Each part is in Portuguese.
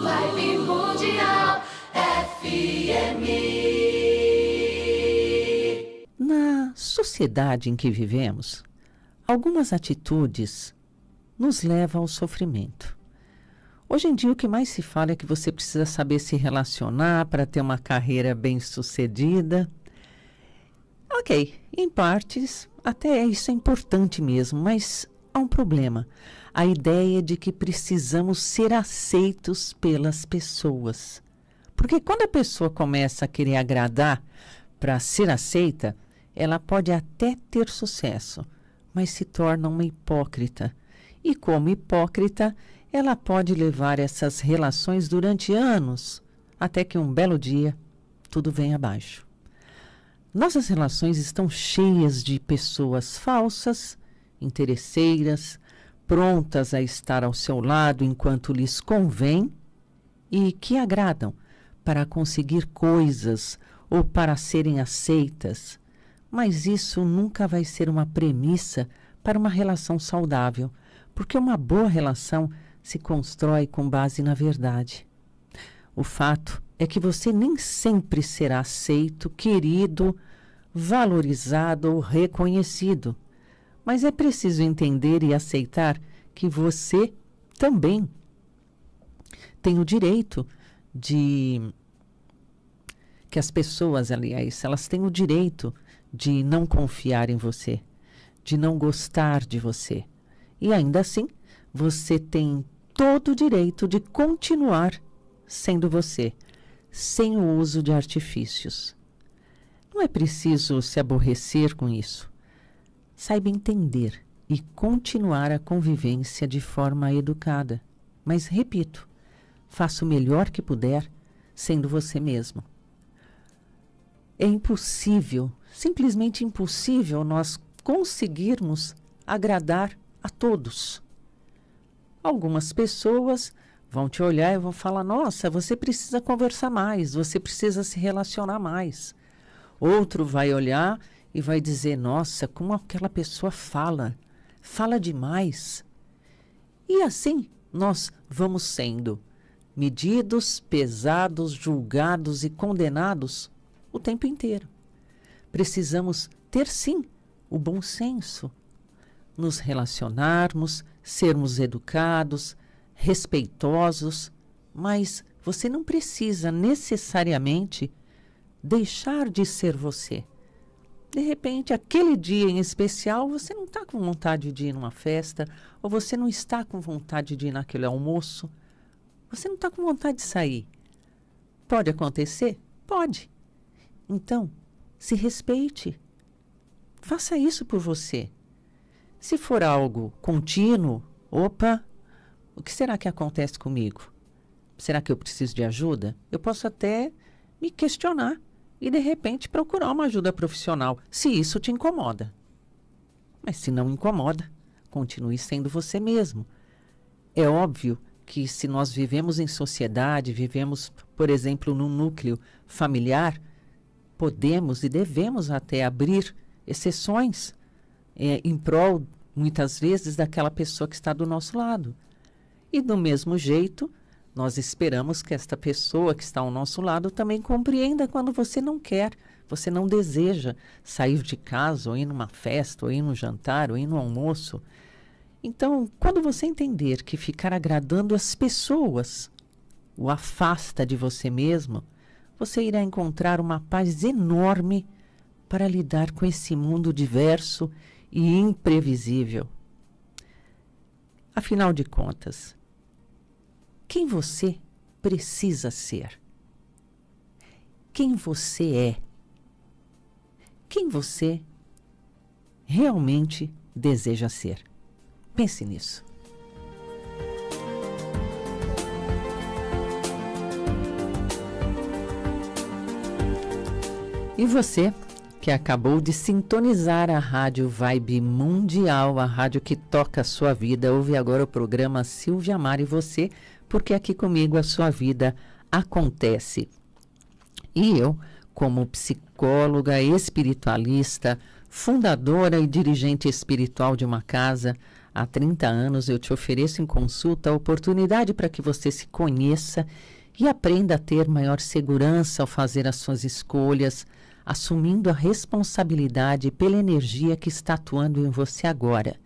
Vibe Mundial FM. Na sociedade em que vivemos, algumas atitudes nos levam ao sofrimento. Hoje em dia, o que mais se fala é que você precisa saber se relacionar para ter uma carreira bem-sucedida. Ok, em partes, até isso é importante mesmo, mas há um problema. A ideia de que precisamos ser aceitos pelas pessoas. Porque quando a pessoa começa a querer agradar para ser aceita, ela pode até ter sucesso, mas se torna uma hipócrita. E como hipócrita, ela pode levar essas relações durante anos, até que um belo dia tudo vem abaixo. Nossas relações estão cheias de pessoas falsas interesseiras, prontas a estar ao seu lado enquanto lhes convém e que agradam para conseguir coisas ou para serem aceitas, mas isso nunca vai ser uma premissa para uma relação saudável, porque uma boa relação se constrói com base na verdade. O fato é que você nem sempre será aceito, querido, valorizado ou reconhecido. Mas é preciso entender e aceitar que você também tem o direito de que as pessoas, aliás, elas têm o direito de não confiar em você, de não gostar de você. E ainda assim, você tem todo o direito de continuar sendo você, sem o uso de artifícios. Não é preciso se aborrecer com isso saiba entender e continuar a convivência de forma educada. Mas repito, faça o melhor que puder sendo você mesmo. É impossível, simplesmente impossível, nós conseguirmos agradar a todos. Algumas pessoas vão te olhar e vão falar: nossa, você precisa conversar mais, você precisa se relacionar mais. Outro vai olhar e vai dizer: nossa, como aquela pessoa fala, fala demais. E assim nós vamos sendo medidos, pesados, julgados e condenados o tempo inteiro. Precisamos ter sim o bom senso, nos relacionarmos, sermos educados, respeitosos, mas você não precisa necessariamente deixar de ser você. De repente, aquele dia em especial, você não está com vontade de ir numa festa, ou você não está com vontade de ir naquele almoço, você não está com vontade de sair. Pode acontecer? Pode. Então, se respeite. Faça isso por você. Se for algo contínuo, opa, o que será que acontece comigo? Será que eu preciso de ajuda? Eu posso até me questionar e de repente procurar uma ajuda profissional, se isso te incomoda. Mas se não incomoda, continue sendo você mesmo. É óbvio que se nós vivemos em sociedade, vivemos, por exemplo, num núcleo familiar, podemos e devemos até abrir exceções é, em prol, muitas vezes, daquela pessoa que está do nosso lado. E do mesmo jeito, nós esperamos que esta pessoa que está ao nosso lado também compreenda quando você não quer, você não deseja sair de casa, ou ir numa festa, ou ir num jantar, ou ir num almoço. Então, quando você entender que ficar agradando as pessoas o afasta de você mesmo, você irá encontrar uma paz enorme para lidar com esse mundo diverso e imprevisível. Afinal de contas, quem você precisa ser. Quem você é. Quem você realmente deseja ser. Pense nisso. E você que acabou de sintonizar a rádio Vibe Mundial, a rádio que toca a sua vida, ouve agora o programa Silvia Mar e você porque aqui comigo a sua vida acontece. E eu, como psicóloga espiritualista, fundadora e dirigente espiritual de uma casa, há 30 anos eu te ofereço em consulta a oportunidade para que você se conheça e aprenda a ter maior segurança ao fazer as suas escolhas, assumindo a responsabilidade pela energia que está atuando em você agora.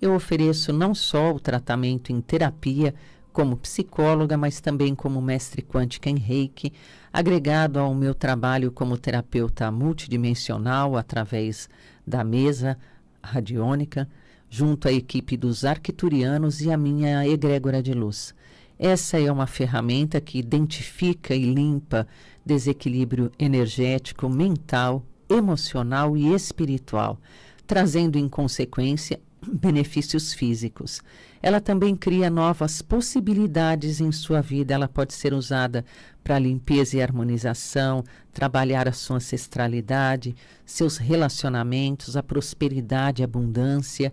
Eu ofereço não só o tratamento em terapia, como psicóloga, mas também como mestre quântica em reiki, agregado ao meu trabalho como terapeuta multidimensional através da mesa radiônica, junto à equipe dos arquiturianos e à minha egrégora de luz. Essa é uma ferramenta que identifica e limpa desequilíbrio energético, mental, emocional e espiritual, trazendo em consequência benefícios físicos. Ela também cria novas possibilidades em sua vida. Ela pode ser usada para limpeza e harmonização, trabalhar a sua ancestralidade, seus relacionamentos, a prosperidade, a abundância,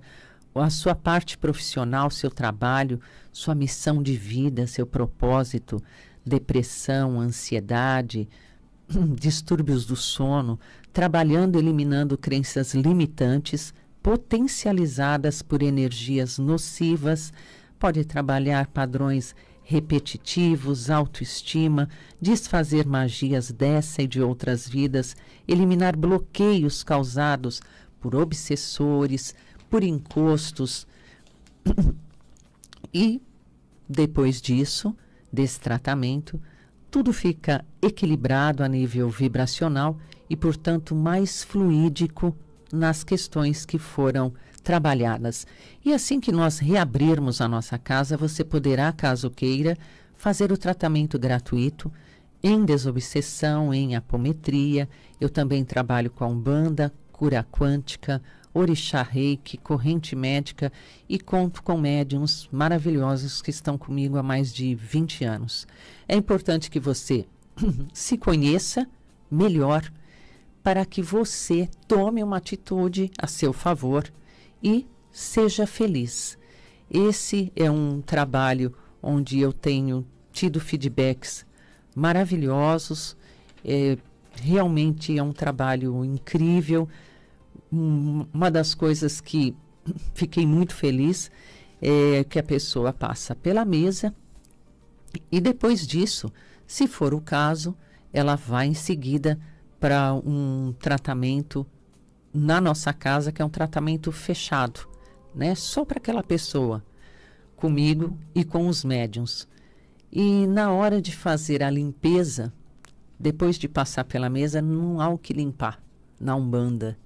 a sua parte profissional, seu trabalho, sua missão de vida, seu propósito, depressão, ansiedade, distúrbios do sono, trabalhando eliminando crenças limitantes potencializadas por energias nocivas, pode trabalhar padrões repetitivos, autoestima, desfazer magias dessa e de outras vidas, eliminar bloqueios causados por obsessores, por encostos. E depois disso, desse tratamento, tudo fica equilibrado a nível vibracional e, portanto, mais fluídico nas questões que foram trabalhadas. E assim que nós reabrirmos a nossa casa, você poderá, caso queira, fazer o tratamento gratuito em desobsessão, em apometria. Eu também trabalho com a Umbanda, cura quântica, orixá reiki, corrente médica e conto com médiums maravilhosos que estão comigo há mais de 20 anos. É importante que você se conheça melhor para que você tome uma atitude a seu favor e seja feliz. Esse é um trabalho onde eu tenho tido feedbacks maravilhosos. É, realmente é um trabalho incrível. uma das coisas que fiquei muito feliz é que a pessoa passa pela mesa e depois disso, se for o caso, ela vai em seguida para um tratamento na nossa casa, que é um tratamento fechado, né? Só para aquela pessoa, comigo e com os médiums. E na hora de fazer a limpeza, depois de passar pela mesa, não há o que limpar na Umbanda.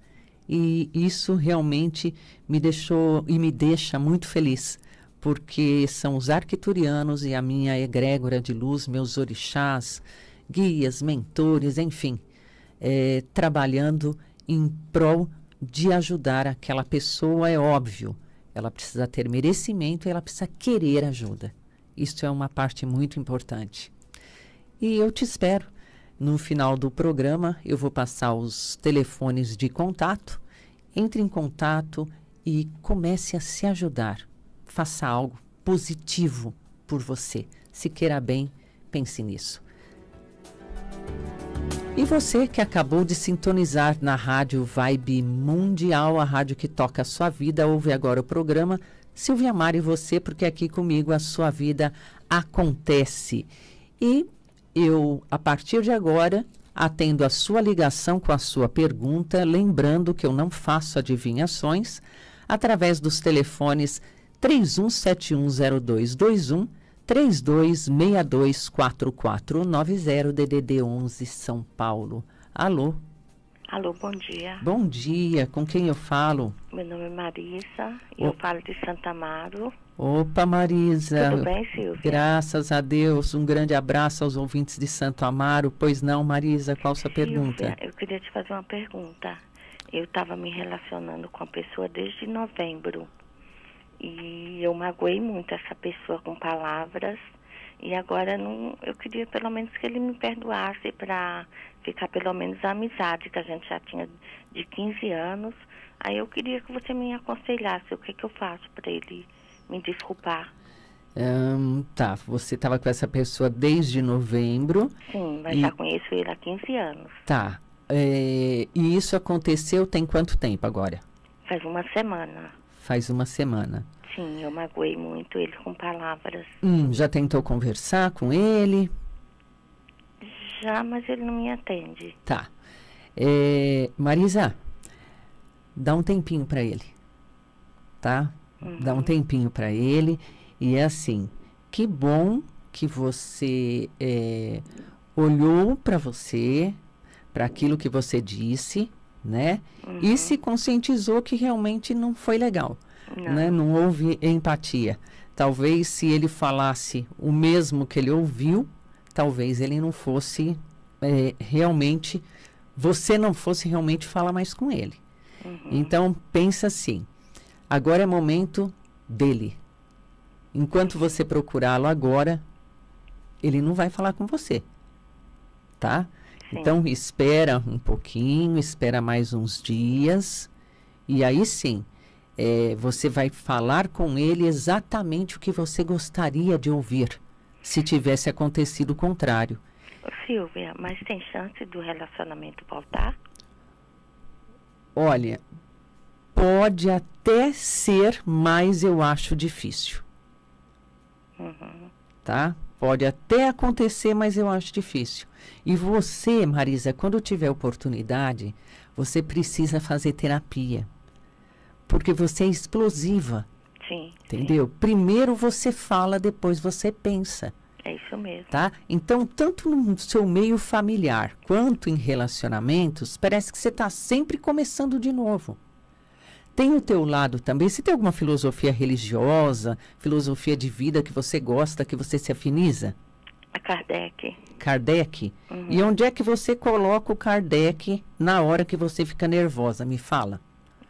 E isso realmente me deixou e me deixa muito feliz, porque são os arquiturianos e a minha egrégora de luz, meus orixás, guias, mentores, enfim, é, trabalhando em prol de ajudar aquela pessoa, é óbvio. Ela precisa ter merecimento, ela precisa querer ajuda. Isso é uma parte muito importante. E eu te espero. No final do programa, eu vou passar os telefones de contato. Entre em contato e comece a se ajudar. Faça algo positivo por você. Se queira bem, pense nisso. E você que acabou de sintonizar na rádio Vibe Mundial, a rádio que toca a sua vida, ouve agora o programa Silvia Mar e você, porque aqui comigo a sua vida acontece. E eu, a partir de agora, atendo a sua ligação com a sua pergunta, lembrando que eu não faço adivinhações, através dos telefones 31710221 32624490 DDD 11 São Paulo. Alô? Alô, bom dia. Bom dia, com quem eu falo? Meu nome é Marisa, e eu falo de Santa Amaro. Opa, Marisa. Tudo bem, Silvia? Graças a Deus. Um grande abraço aos ouvintes de Santo Amaro. Pois não, Marisa, qual sua Silvia, pergunta? Eu queria te fazer uma pergunta. Eu estava me relacionando com a pessoa desde novembro. E eu magoei muito essa pessoa com palavras. E agora não, eu queria pelo menos que ele me perdoasse para ficar pelo menos a amizade que a gente já tinha de 15 anos. Aí eu queria que você me aconselhasse o que, que eu faço para ele me desculpar. Um, tá, você estava com essa pessoa desde novembro. Sim, mas e... já conheço ele há 15 anos. Tá. É, e isso aconteceu tem quanto tempo agora? Faz uma semana faz uma semana. Sim, eu magoei muito ele com palavras. Hum, já tentou conversar com ele? Já, mas ele não me atende. Tá. É, Marisa, dá um tempinho para ele, tá? Uhum. Dá um uhum. tempinho para ele. E é assim, que bom que você é, olhou para você, para aquilo que você disse, né? uhum. e se conscientizou que realmente não foi legal, não. É. Né? não houve empatia. Talvez se ele falasse o mesmo que ele ouviu, talvez ele não fosse é, realmente, você não fosse realmente falar mais com ele. Uhum. Então pensa assim: agora é momento dele. Enquanto você procurá-lo agora, ele não vai falar com você, tá? Então espera um pouquinho, espera mais uns dias e aí sim é, você vai falar com ele exatamente o que você gostaria de ouvir, se tivesse acontecido o contrário. Silvia, mas tem chance do relacionamento voltar? Olha, pode até ser, mas eu acho difícil. Uhum. Tá? Pode até acontecer, mas eu acho difícil. E você, Marisa, quando tiver oportunidade, você precisa fazer terapia. Porque você é explosiva. Sim. Entendeu? Sim. Primeiro você fala, depois você pensa. É isso mesmo. Tá? Então, tanto no seu meio familiar quanto em relacionamentos, parece que você está sempre começando de novo tem o teu lado também. Se tem alguma filosofia religiosa, filosofia de vida que você gosta, que você se afiniza? A Kardec. Kardec? Uhum. E onde é que você coloca o Kardec na hora que você fica nervosa? Me fala.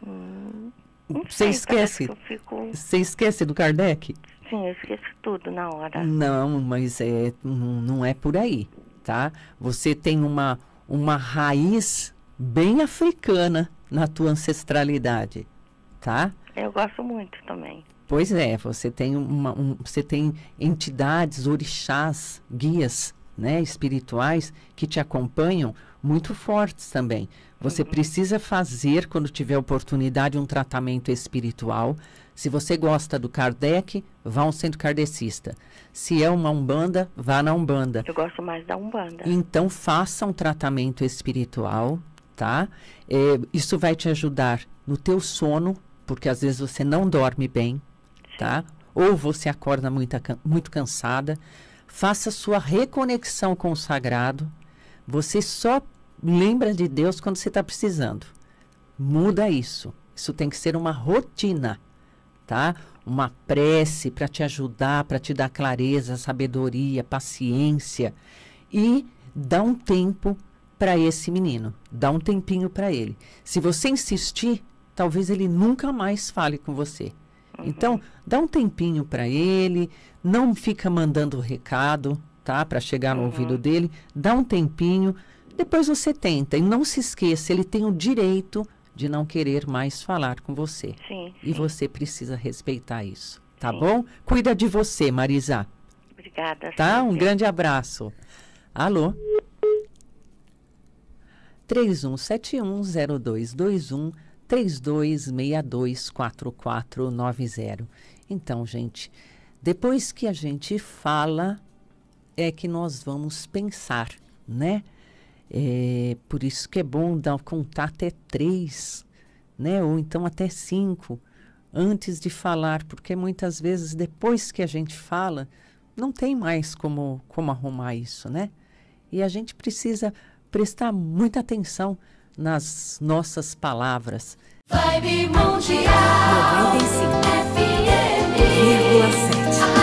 Hum, você sei, esquece? Fico... Você esquece do Kardec? Sim, eu esqueço tudo na hora. Não, mas é, não é por aí, tá? Você tem uma, uma raiz bem africana na tua ancestralidade tá? É, eu gosto muito também. Pois é, você tem uma, um, você tem entidades, orixás, guias, né, espirituais que te acompanham muito fortes também. Você uhum. precisa fazer quando tiver oportunidade um tratamento espiritual. Se você gosta do Kardec, vá ao centro kardecista. Se é uma Umbanda, vá na Umbanda. Eu gosto mais da Umbanda. Então faça um tratamento espiritual, tá? É, isso vai te ajudar no teu sono, porque às vezes você não dorme bem, tá? Ou você acorda muito, muito cansada. Faça sua reconexão com o sagrado. Você só lembra de Deus quando você está precisando. Muda isso. Isso tem que ser uma rotina, tá? Uma prece para te ajudar, para te dar clareza, sabedoria, paciência. E dá um tempo para esse menino. Dá um tempinho para ele. Se você insistir, talvez ele nunca mais fale com você. Uhum. Então, dá um tempinho para ele, não fica mandando recado, tá? Para chegar no uhum. ouvido dele, dá um tempinho, depois você tenta. E não se esqueça, ele tem o direito de não querer mais falar com você. Sim. E você precisa respeitar isso, tá sim. bom? Cuida de você, Marisa. Obrigada. Tá? Um grande abraço. Alô? 31710221 32624490. Então, gente, depois que a gente fala, é que nós vamos pensar, né? É, por isso que é bom dar, contar até três, né? Ou então até cinco, antes de falar, porque muitas vezes depois que a gente fala, não tem mais como, como arrumar isso, né? E a gente precisa prestar muita atenção nas nossas palavras. Vibe Mundial 95,7